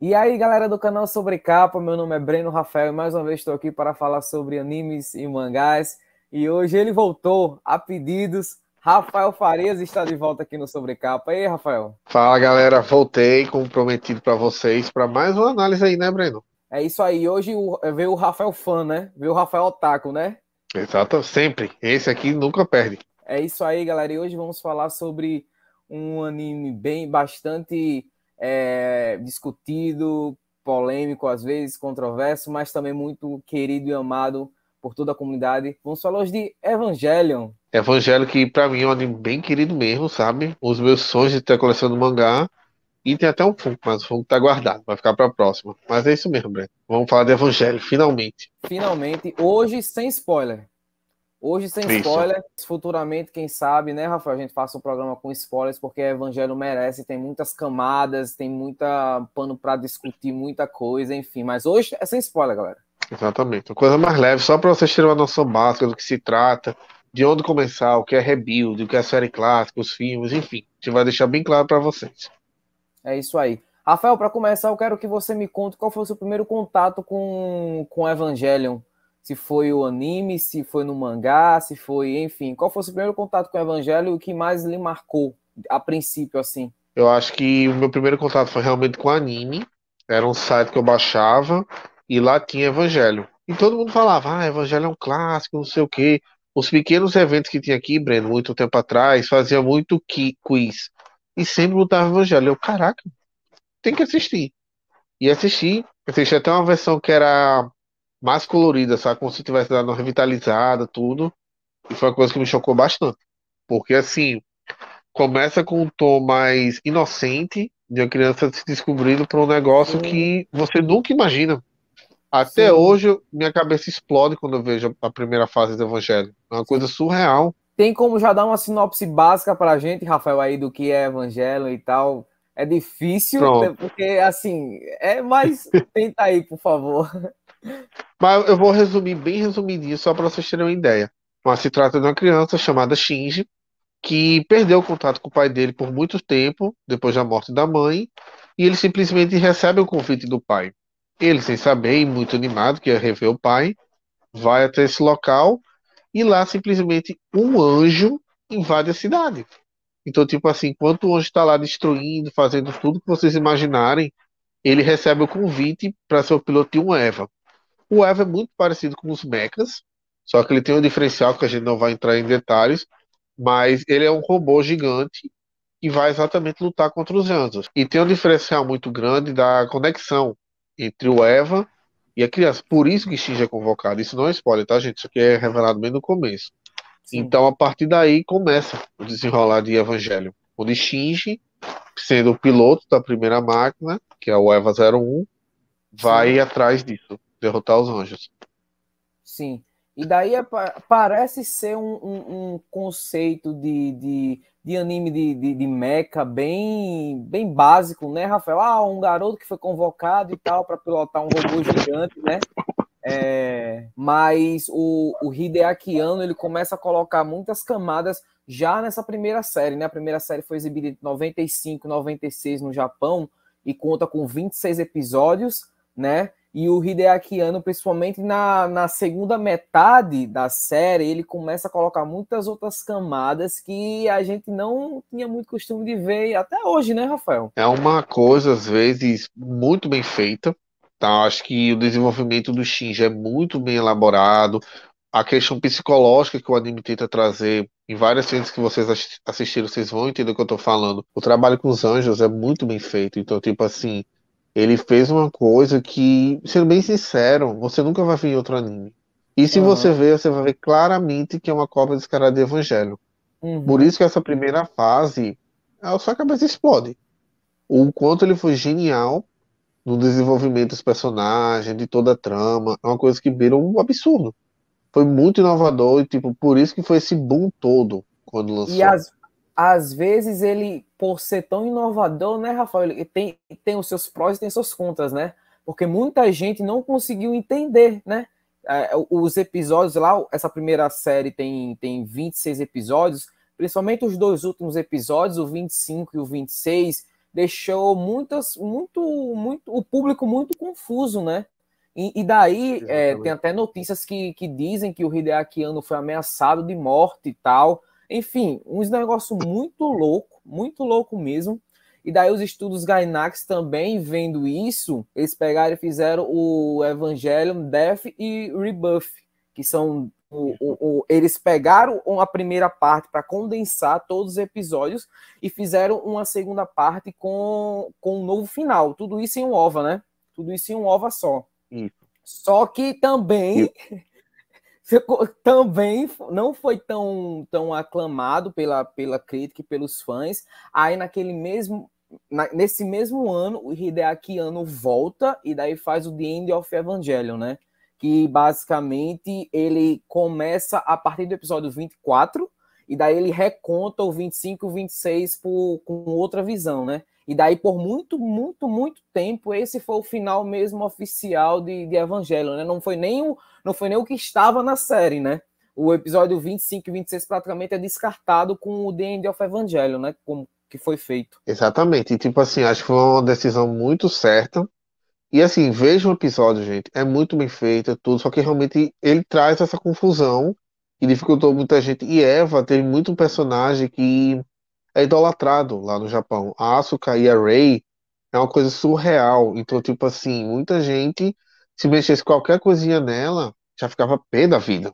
E aí, galera do canal Sobre Capa, meu nome é Breno Rafael e mais uma vez estou aqui para falar sobre animes e mangás. E hoje ele voltou a pedidos. Rafael Farias está de volta aqui no Sobre Capa. E aí, Rafael? Fala, galera. Voltei, como prometido para vocês, para mais uma análise aí, né, Breno? É isso aí. Hoje é, veio o Rafael Fã, né? Veio o Rafael Otaku, né? Exato, sempre. Esse aqui nunca perde. É isso aí, galera. E hoje vamos falar sobre um anime bem bastante é, discutido, polêmico às vezes, controverso, mas também muito querido e amado por toda a comunidade. Vamos falar hoje de Evangelion. Evangelion que para mim é um anime bem querido mesmo, sabe? Os meus sonhos de ter coleção do mangá. E tem até um fungo, mas o fungo tá guardado, vai ficar pra próxima. Mas é isso mesmo, Breno. Vamos falar de Evangelho, finalmente. Finalmente, hoje sem spoiler. Hoje sem Isso. futuramente, quem sabe, né, Rafael? A gente faça um programa com spoilers, porque Evangelho merece, tem muitas camadas, tem muita pano para discutir, muita coisa, enfim. Mas hoje é sem spoiler, galera. Exatamente. Uma coisa mais leve, só para vocês terem uma noção básica do que se trata, de onde começar, o que é rebuild, o que é série clássica, os filmes, enfim. A gente vai deixar bem claro para vocês. É isso aí. Rafael, para começar, eu quero que você me conte qual foi o seu primeiro contato com, com Evangelion se foi o anime, se foi no mangá, se foi, enfim, qual foi o seu primeiro contato com o evangelho e o que mais lhe marcou a princípio assim? Eu acho que o meu primeiro contato foi realmente com anime. Era um site que eu baixava e lá tinha evangelho. E todo mundo falava, ah, evangelho é um clássico, não sei o quê. Os pequenos eventos que tinha aqui, Breno, muito tempo atrás, fazia muito quiz. E sempre lutava evangelho. Eu, caraca, tem que assistir. E assisti. Assisti até uma versão que era mais colorida, sabe? Como se tivesse dado uma revitalizada, tudo. E foi uma coisa que me chocou bastante. Porque, assim, começa com um tom mais inocente de uma criança se descobrindo para um negócio que você nunca imagina. Até Sim. hoje, minha cabeça explode quando eu vejo a primeira fase do Evangelho. É uma coisa surreal. Tem como já dar uma sinopse básica para a gente, Rafael, aí do que é Evangelho e tal? É difícil, Pronto. porque assim, é, mas tenta aí, por favor. Mas eu vou resumir bem resumidinho, só para vocês terem uma ideia. Mas se trata de uma criança chamada Shinji, que perdeu o contato com o pai dele por muito tempo, depois da morte da mãe, e ele simplesmente recebe o convite do pai. Ele, sem saber, muito animado, que ia rever o pai, vai até esse local, e lá simplesmente um anjo invade a cidade. Então, tipo assim, enquanto o anjo está lá destruindo, fazendo tudo que vocês imaginarem, ele recebe o convite para ser o piloto de um Eva. O Eva é muito parecido com os mechas, só que ele tem um diferencial que a gente não vai entrar em detalhes, mas ele é um robô gigante que vai exatamente lutar contra os Anzos. E tem um diferencial muito grande da conexão entre o Eva e a criança. Por isso que Shinji é convocado. Isso não é spoiler, tá, gente? Isso aqui é revelado bem no começo. Sim. Então, a partir daí, começa o desenrolar de Evangelho, onde Shinji, sendo o piloto da primeira máquina, que é o Eva 01, vai Sim. atrás disso derrotar os anjos. Sim. E daí é, parece ser um, um, um conceito de, de, de, anime de, de, de mecha bem, bem básico, né, Rafael? Ah, um garoto que foi convocado e tal para pilotar um robô gigante, né? É, mas o, o Hideaki Anno ele começa a colocar muitas camadas já nessa primeira série, né? A primeira série foi exibida em 95, 96 no Japão e conta com 26 episódios, né? E o Hideaki Anno, principalmente na, na segunda metade da série, ele começa a colocar muitas outras camadas que a gente não tinha muito costume de ver até hoje, né, Rafael? É uma coisa, às vezes, muito bem feita. Tá? Acho que o desenvolvimento do Shinji é muito bem elaborado. A questão psicológica que o anime tenta trazer, em várias cenas que vocês assistiram, vocês vão entender o que eu tô falando. O trabalho com os anjos é muito bem feito. Então, tipo assim, ele fez uma coisa que, sendo bem sincero, você nunca vai ver em outro anime. E se uhum. você ver, você vai ver claramente que é uma cópia descarada de Evangelho. Uhum. Por isso que essa primeira fase, a sua cabeça explode. O quanto ele foi genial no desenvolvimento dos personagens, de toda a trama, é uma coisa que beira um absurdo. Foi muito inovador e, tipo, por isso que foi esse boom todo quando lançou. E as, às vezes ele, por ser tão inovador, né, Rafael, ele tem, tem os seus prós e tem suas contras, né? Porque muita gente não conseguiu entender, né? É, os episódios lá, essa primeira série tem, tem 26 episódios, principalmente os dois últimos episódios, o 25 e o 26, deixou muitas, muito, muito, o público muito confuso, né? E, e daí é, tem até notícias que, que dizem que o Hideaki Anno foi ameaçado de morte e tal. Enfim, uns negócios muito louco, muito louco mesmo. E daí os estudos Gainax também vendo isso, eles pegaram e fizeram o Evangelium, Death e Rebuff, que são o, o, o, eles pegaram a primeira parte para condensar todos os episódios e fizeram uma segunda parte com, com um novo final. Tudo isso em um ova, né? Tudo isso em um ova só. Isso. Só que também ficou, também não foi tão, tão aclamado pela, pela crítica e pelos fãs. Aí naquele mesmo na, nesse mesmo ano o Hideaki Anno volta e daí faz o The End of Evangelion, né? Que basicamente ele começa a partir do episódio 24 e daí ele reconta o 25 e 26 por, com outra visão, né? E daí, por muito, muito, muito tempo, esse foi o final mesmo oficial de, de Evangelho, né? Não foi nem o, não foi nem o que estava na série, né? O episódio 25 e 26 praticamente é descartado com o The End of Evangelion, né? Como que foi feito. Exatamente. E tipo assim, acho que foi uma decisão muito certa. E assim, veja o episódio, gente. É muito bem feito, é tudo, só que realmente ele traz essa confusão que dificultou muita gente. E Eva tem muito personagem que é idolatrado lá no Japão. A Asuka e a Rei é uma coisa surreal. Então, tipo assim, muita gente, se mexesse qualquer coisinha nela, já ficava pé da vida.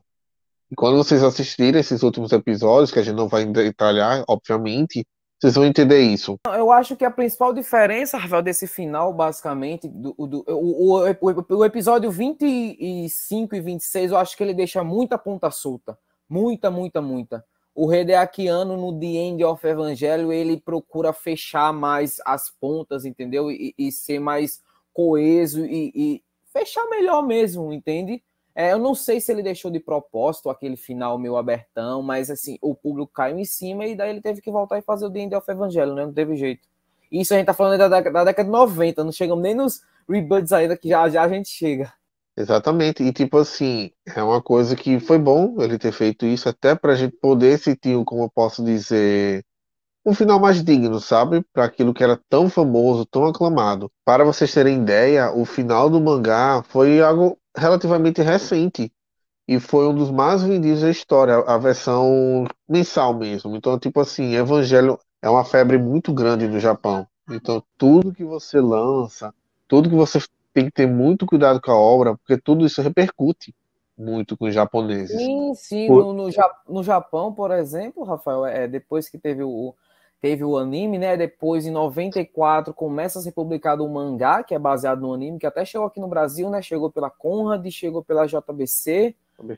E quando vocês assistirem esses últimos episódios, que a gente não vai detalhar, obviamente, vocês vão entender isso. Eu acho que a principal diferença, Rafael, desse final, basicamente, do, do o, o, o, o episódio 25 e 26, eu acho que ele deixa muita ponta solta. Muita, muita, muita. O Redeaquiano, no The End of Evangelho, ele procura fechar mais as pontas, entendeu? E, e ser mais coeso e, e fechar melhor mesmo, entende? É, eu não sei se ele deixou de propósito aquele final meio abertão, mas assim, o público caiu em cima e daí ele teve que voltar e fazer o The End of né? Não teve jeito. Isso a gente tá falando da, da, década de 90, não chegamos nem nos rebuts ainda, que já, já a gente chega. Exatamente, e tipo assim, é uma coisa que foi bom ele ter feito isso, até pra gente poder sentir, como eu posso dizer, um final mais digno, sabe? Para aquilo que era tão famoso, tão aclamado. Para vocês terem ideia, o final do mangá foi algo relativamente recente e foi um dos mais vendidos da história, a versão mensal mesmo. Então, tipo assim, Evangelho é uma febre muito grande no Japão. Então, tudo que você lança, tudo que você tem que ter muito cuidado com a obra, porque tudo isso repercute muito com os japoneses. Sim, sim. Por... No, no, no, Japão, por exemplo, Rafael, é, depois que teve o, teve o anime, né? Depois, em 94, começa a ser publicado o mangá, que é baseado no anime, que até chegou aqui no Brasil, né? Chegou pela Conrad, chegou pela JBC.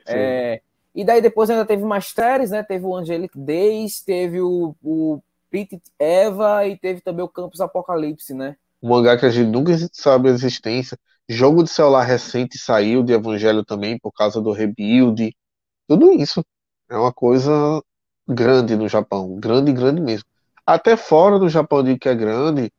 É... e daí depois ainda teve mais séries, né? Teve o Angelic Days, teve o, o Pit Eva e teve também o Campus Apocalipse, né? Um mangá que a gente nunca sabe a existência. Jogo de celular recente saiu de Evangelho também por causa do rebuild. Tudo isso é uma coisa grande no Japão, grande, grande mesmo até fora do Japão que é grande,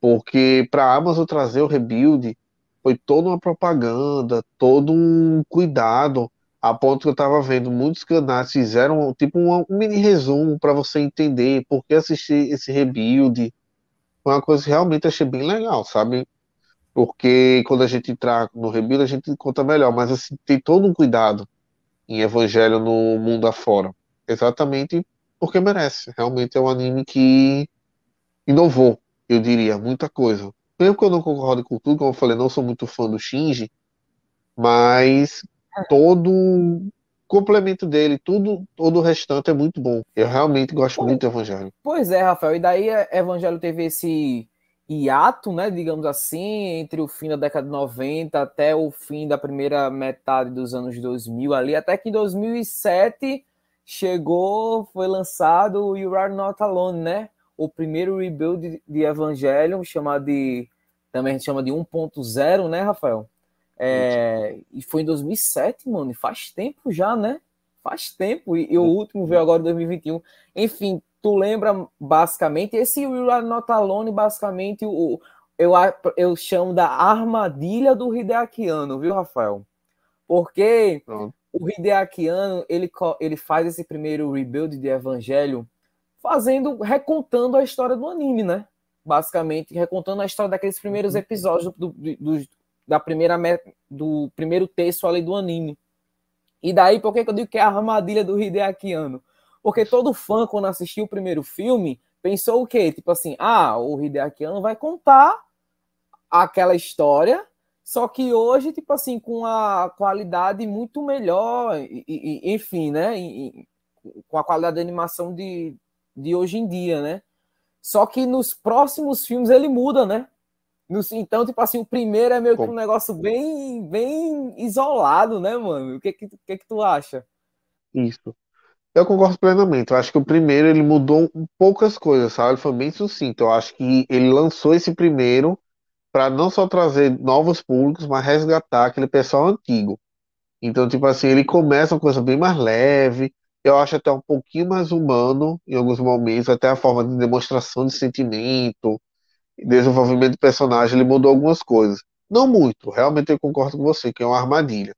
porque para a Amazon trazer o rebuild foi toda uma propaganda, todo um cuidado, a ponto que eu estava vendo muitos canais fizeram tipo um, um mini resumo para você entender por que assistir esse rebuild. Foi uma coisa que realmente achei bem legal, sabe? Porque quando a gente entrar no rebuild, a gente conta melhor, mas assim, tem todo um cuidado em evangelho no mundo afora. Exatamente porque merece. Realmente é um anime que inovou, eu diria, muita coisa. Mesmo que eu não concordo com tudo, como eu falei, não sou muito fã do Shinji, mas é. todo o complemento dele, tudo, todo o restante é muito bom. Eu realmente gosto pois, muito do Evangelho. Pois é, Rafael, e daí é, Evangelho teve esse hiato, né, digamos assim, entre o fim da década de 90 até o fim da primeira metade dos anos 2000 ali, até que em 2007 chegou, foi lançado o You Are Not Alone, né? O primeiro rebuild de Evangelion, chamado de. Também a gente chama de 1.0, né, Rafael? É, e foi em 2007, mano, faz tempo já, né? Faz tempo, e, e o último veio agora em 2021. Enfim, tu lembra basicamente, esse You Are Not Alone, basicamente, o, eu, eu chamo da armadilha do Hideakiano, viu, Rafael? Porque Pronto o Hideakiano, ele, ele faz esse primeiro rebuild de Evangelho fazendo, recontando a história do anime, né? Basicamente, recontando a história daqueles primeiros uhum. episódios do, do, do da primeira do primeiro texto ali do anime. E daí, por que eu digo que é a armadilha do Hideakiano? Porque todo fã, quando assistiu o primeiro filme, pensou o quê? Tipo assim, ah, o Hideakiano vai contar aquela história só que hoje, tipo assim, com a qualidade muito melhor, e, e, enfim, né? E, com a qualidade de animação de, de hoje em dia, né? Só que nos próximos filmes ele muda, né? então, tipo assim, o primeiro é meio que um negócio bem, bem isolado, né, mano? O que, que, que, que tu acha? Isso. Eu concordo plenamente. Eu acho que o primeiro ele mudou poucas coisas, sabe? Ele foi bem sucinto. Eu acho que ele lançou esse primeiro para não só trazer novos públicos, mas resgatar aquele pessoal antigo. Então, tipo assim, ele começa uma coisa bem mais leve, eu acho até um pouquinho mais humano em alguns momentos, até a forma de demonstração de sentimento, desenvolvimento de personagem, ele mudou algumas coisas. Não muito, realmente eu concordo com você, que é uma armadilha.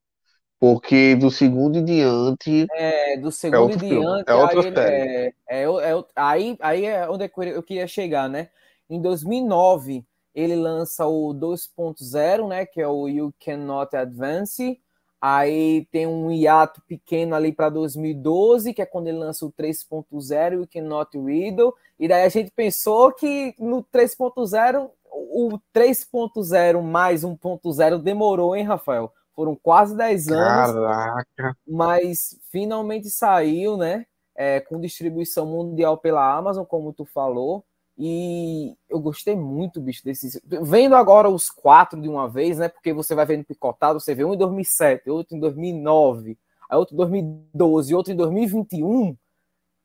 Porque do segundo em diante. É, do é segundo é em diante. É outra aí, série. É, é, é, é, aí, aí é onde eu queria chegar, né? Em 2009 ele lança o 2.0, né, que é o You Cannot Advance. Aí tem um hiato pequeno ali para 2012, que é quando ele lança o 3.0 You Cannot Riddle. E daí a gente pensou que no 3.0, o 3.0 mais 1.0 demorou, hein, Rafael? Foram quase 10 anos. Caraca! Mas finalmente saiu, né? É, com distribuição mundial pela Amazon, como tu falou. E eu gostei muito, bicho, desses. Vendo agora os quatro de uma vez, né? Porque você vai vendo picotado, você vê um em 2007, outro em 2009, aí outro em 2012, outro em 2021.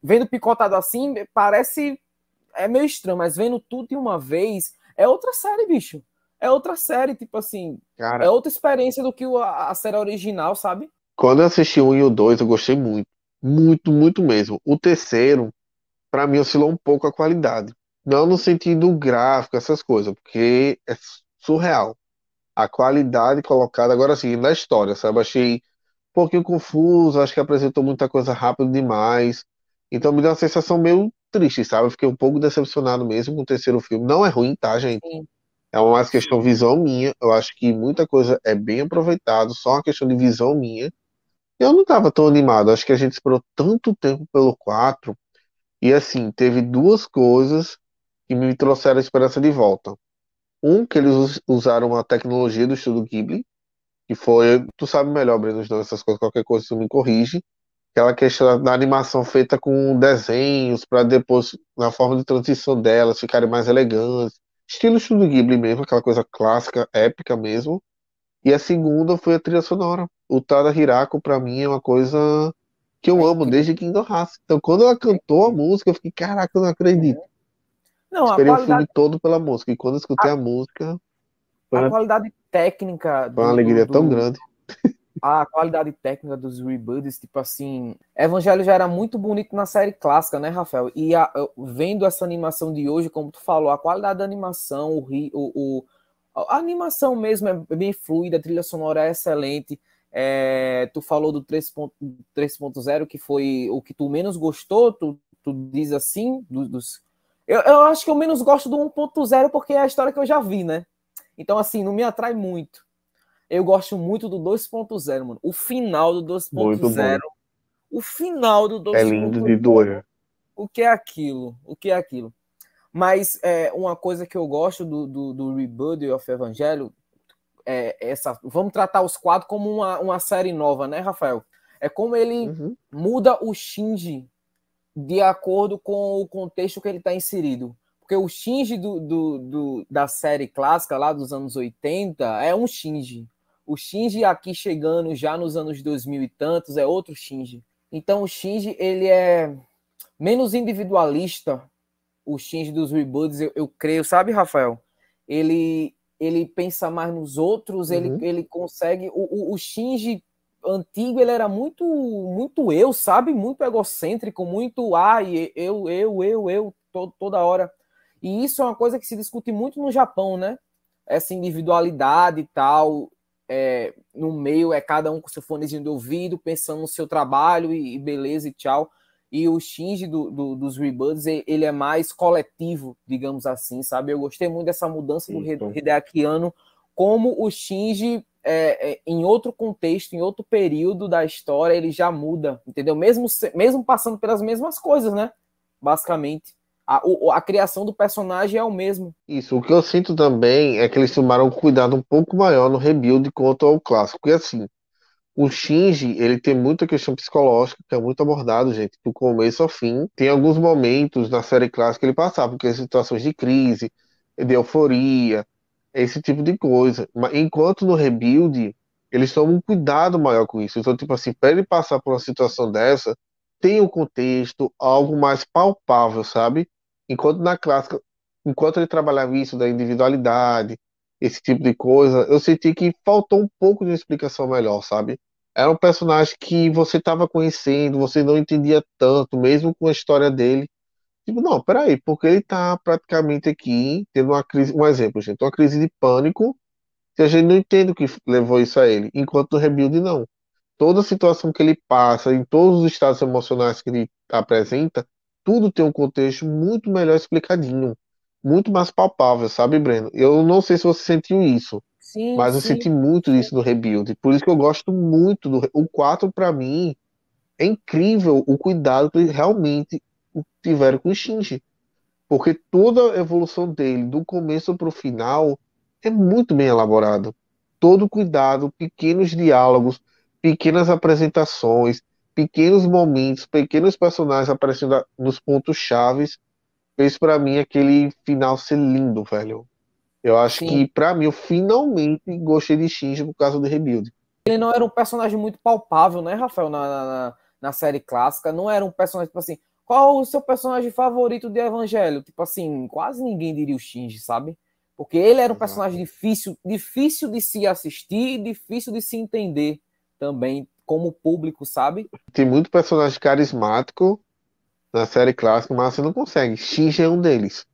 Vendo picotado assim, parece. É meio estranho, mas vendo tudo de uma vez, é outra série, bicho. É outra série, tipo assim. Cara, é outra experiência do que a, série original, sabe? Quando eu assisti um e o dois, eu gostei muito. Muito, muito mesmo. O terceiro, para mim, oscilou um pouco a qualidade não no sentido gráfico, essas coisas, porque é surreal. A qualidade colocada, agora sim, na história, sabe? Achei um pouquinho confuso, acho que apresentou muita coisa rápido demais. Então me deu uma sensação meio triste, sabe? Eu fiquei um pouco decepcionado mesmo com o terceiro filme. Não é ruim, tá, gente? Sim. É uma mais questão visão minha. Eu acho que muita coisa é bem aproveitado, só uma questão de visão minha. Eu não tava tão animado. Acho que a gente esperou tanto tempo pelo 4. E assim, teve duas coisas que me trouxeram a esperança de volta. Um, que eles usaram a tecnologia do estudo Ghibli, que foi, tu sabe melhor, Breno, não, essas coisas, qualquer coisa tu me corrige, aquela questão da animação feita com desenhos, para depois, na forma de transição delas, ficarem mais elegantes, estilo estudo Ghibli mesmo, aquela coisa clássica, épica mesmo. E a segunda foi a trilha sonora. O Tada Hirako, para mim, é uma coisa que eu amo desde Kingdom Hearts. Então, quando ela cantou a música, eu fiquei, caraca, eu não acredito. Não, Esperei qualidade... o filme todo pela música. E quando eu escutei a, a música. A qualidade técnica. foi uma alegria do, tão do... grande. A qualidade técnica dos reboots, tipo assim. Evangelho já era muito bonito na série clássica, né, Rafael? E a, vendo essa animação de hoje, como tu falou, a qualidade da animação, o, o, o a animação mesmo é bem fluida, a trilha sonora é excelente. É, tu falou do 3.0, que foi o que tu menos gostou, tu, tu diz assim, do, dos eu, eu acho que eu menos gosto do 1.0 porque é a história que eu já vi, né? Então, assim, não me atrai muito. Eu gosto muito do 2.0, mano. O final do 2.0. O final do 2.0. É lindo de doer. O que é aquilo? O que é aquilo? Mas é, uma coisa que eu gosto do, do, do of Evangelho é essa. Vamos tratar os quatro como uma, uma série nova, né, Rafael? É como ele uhum. muda o Shinji de acordo com o contexto que ele está inserido. Porque o Shinji do, do, do, da série clássica lá dos anos 80 é um Shinji. O Shinji aqui chegando já nos anos 2000 e tantos é outro Shinji. Então o Shinji ele é menos individualista. O Shinji dos reboots, eu, eu creio, sabe, Rafael? Ele ele pensa mais nos outros, uhum. ele, ele consegue. O, o, o Shinji antigo ele era muito muito eu, sabe? Muito egocêntrico, muito ai, eu, eu, eu, eu, toda hora. E isso é uma coisa que se discute muito no Japão, né? Essa individualidade e tal. É, no meio é cada um com seu fonezinho de ouvido, pensando no seu trabalho e, e beleza e tchau. E o Shinji do, do, dos Rebuds, ele é mais coletivo, digamos assim, sabe? Eu gostei muito dessa mudança do então. Hideakiano, como o Shinji é, é, em outro contexto, em outro período da história, ele já muda, entendeu? Mesmo, mesmo passando pelas mesmas coisas, né? Basicamente. A, a criação do personagem é o mesmo. Isso, o que eu sinto também é que eles tomaram um cuidado um pouco maior no rebuild quanto ao clássico. E assim, o Shinji, ele tem muita questão psicológica, que é muito abordado, gente, do começo ao fim. Tem alguns momentos na série clássica que ele passava, porque é situações de crise, de euforia, esse tipo de coisa. Enquanto no rebuild, eles tomam um cuidado maior com isso. Então, tipo assim, para ele passar por uma situação dessa, tem um contexto, algo mais palpável, sabe? Enquanto na clássica, enquanto ele trabalhava isso da individualidade, esse tipo de coisa, eu senti que faltou um pouco de uma explicação melhor, sabe? Era um personagem que você estava conhecendo, você não entendia tanto, mesmo com a história dele. Tipo, não, peraí, porque ele tá praticamente aqui tendo uma crise, um exemplo, gente, uma crise de pânico, que a gente não entende o que levou isso a ele, enquanto o rebuild não. Toda situação que ele passa, em todos os estados emocionais que ele apresenta, tudo tem um contexto muito melhor explicadinho, muito mais palpável, sabe, Breno? Eu não sei se você sentiu isso, sim, mas eu senti muito isso no rebuild, por isso que eu gosto muito do o 4 para mim é incrível o cuidado que ele realmente tiveram com o Shinji. Porque toda a evolução dele, do começo para o final, é muito bem elaborado. Todo cuidado, pequenos diálogos, pequenas apresentações, pequenos momentos, pequenos personagens aparecendo nos pontos chaves, fez para mim aquele final ser lindo, velho. Eu acho Sim. que, para mim, eu finalmente gostei de Shinji por causa do Rebuild. Ele não era um personagem muito palpável, né, Rafael, na, na, na série clássica. Não era um personagem, tipo assim, qual o seu personagem favorito de Evangelho? Tipo assim, quase ninguém diria o Shinji, sabe? Porque ele era um Exato. personagem difícil, difícil de se assistir, e difícil de se entender também como público, sabe? Tem muito personagem carismático na série clássica, mas você não consegue. Shinji é um deles.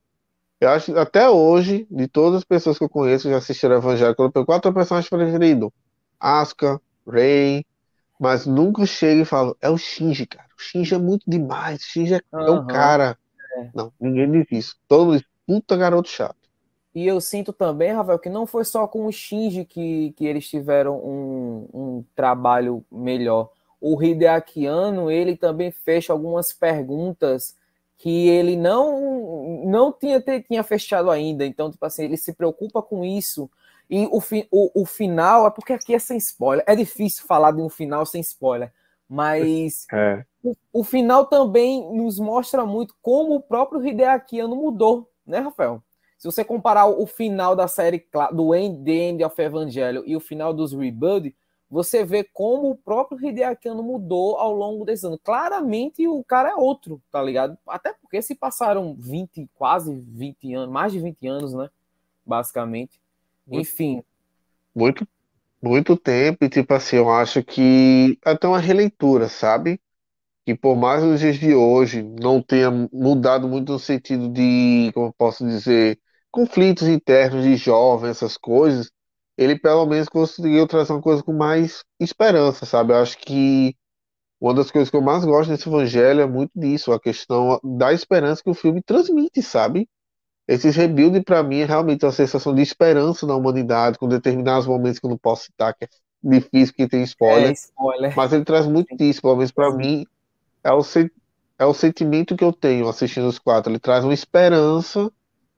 Eu acho até hoje, de todas as pessoas que eu conheço que já assistiram Evangelho, eu coloquei quatro é personagens preferidos: Asuka, Rei, mas nunca chega e fala, é o Shinji, cara. O Shinji é muito demais, o Shinji é, uhum. É o cara. É. Não, ninguém diz isso. Todo mundo puta garoto chato. E eu sinto também, Rafael, que não foi só com o Shinji que, que eles tiveram um, um trabalho melhor. O Hideakiano, ele também fez algumas perguntas que ele não não tinha, tinha fechado ainda. Então, tipo assim, ele se preocupa com isso e o, fi, o, o final é porque aqui é sem spoiler. É difícil falar de um final sem spoiler, mas é. o, o, final também nos mostra muito como o próprio Hideaki Anno mudou, né, Rafael? Se você comparar o final da série do End, The End of Evangelion e o final dos Rebuild, você vê como o próprio Hideaki Anno mudou ao longo desse ano. Claramente o cara é outro, tá ligado? Até porque se passaram 20, quase 20 anos, mais de 20 anos, né? Basicamente enfim. Muito, muito tempo, e tipo assim, eu acho que até uma releitura, sabe? Que por mais nos dias de hoje não tenha mudado muito no sentido de, como eu posso dizer, conflitos internos de jovem, essas coisas, ele pelo menos conseguiu trazer uma coisa com mais esperança, sabe? Eu acho que uma das coisas que eu mais gosto desse evangelho é muito disso, a questão da esperança que o filme transmite, sabe? Esses rebuild, para mim, é realmente uma sensação de esperança na humanidade, com determinados momentos que eu não posso citar, que é difícil, que tem spoiler. É, spoiler. Mas ele traz muito isso, pelo menos para mim, é o, é o sentimento que eu tenho assistindo os quatro. Ele traz uma esperança,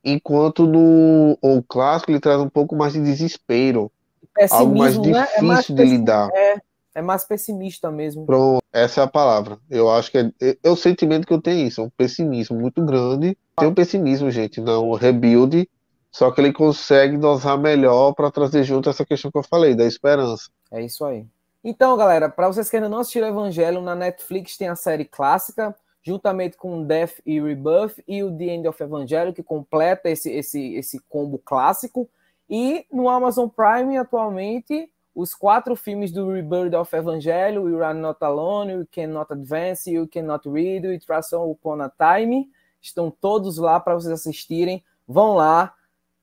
enquanto no o clássico ele traz um pouco mais de desespero. Pessimismo, algo mais difícil né? é mais de lidar. É, é mais pessimista mesmo. Pronto, essa é a palavra. Eu acho que é, é, é o sentimento que eu tenho isso, é um pessimismo muito grande. Tem um pessimismo, gente, não rebuild, só que ele consegue dosar melhor para trazer junto essa questão que eu falei, da esperança. É isso aí. Então, galera, para vocês que ainda não assistiram Evangelho, na Netflix tem a série clássica, juntamente com Death e Rebuff e o The End of Evangelho, que completa esse, esse, esse combo clássico. E no Amazon Prime, atualmente, os quatro filmes do Rebirth of Evangelho, You Are Not Alone, You Cannot Advance, You Cannot Read, e Tração Upon a Time, estão todos lá para vocês assistirem. Vão lá,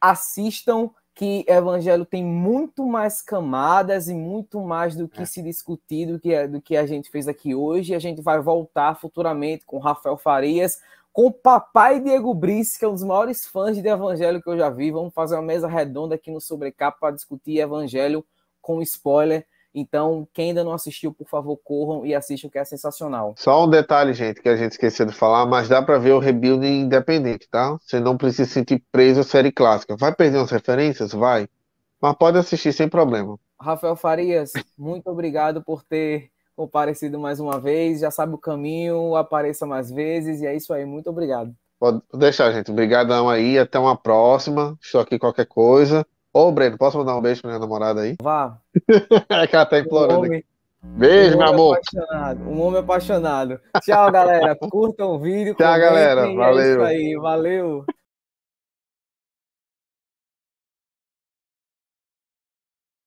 assistam, que Evangelho tem muito mais camadas e muito mais do que é. se discutir do que, é, do que a gente fez aqui hoje. A gente vai voltar futuramente com Rafael Farias, com o papai Diego Brice, que é um dos maiores fãs de Evangelho que eu já vi. Vamos fazer uma mesa redonda aqui no Sobrecapa para discutir Evangelho com spoiler. Então, quem ainda não assistiu, por favor, corram e assistam, que é sensacional. Só um detalhe, gente, que a gente esqueceu de falar, mas dá para ver o rebuild independente, tá? Você não precisa se sentir preso à série clássica. Vai perder umas referências? Vai. Mas pode assistir sem problema. Rafael Farias, muito obrigado por ter comparecido mais uma vez. Já sabe o caminho, apareça mais vezes. E é isso aí, muito obrigado. Pode deixar, gente. Obrigadão aí. Até uma próxima. Estou aqui qualquer coisa. Ô, Breno, posso mandar um beijo pra minha namorada aí? Vá. é que ela tá implorando. Um homem, beijo, um meu amor. Apaixonado, um homem apaixonado. Tchau, galera. Curtam o vídeo. Tchau, galera. Valeu. É isso aí. Valeu.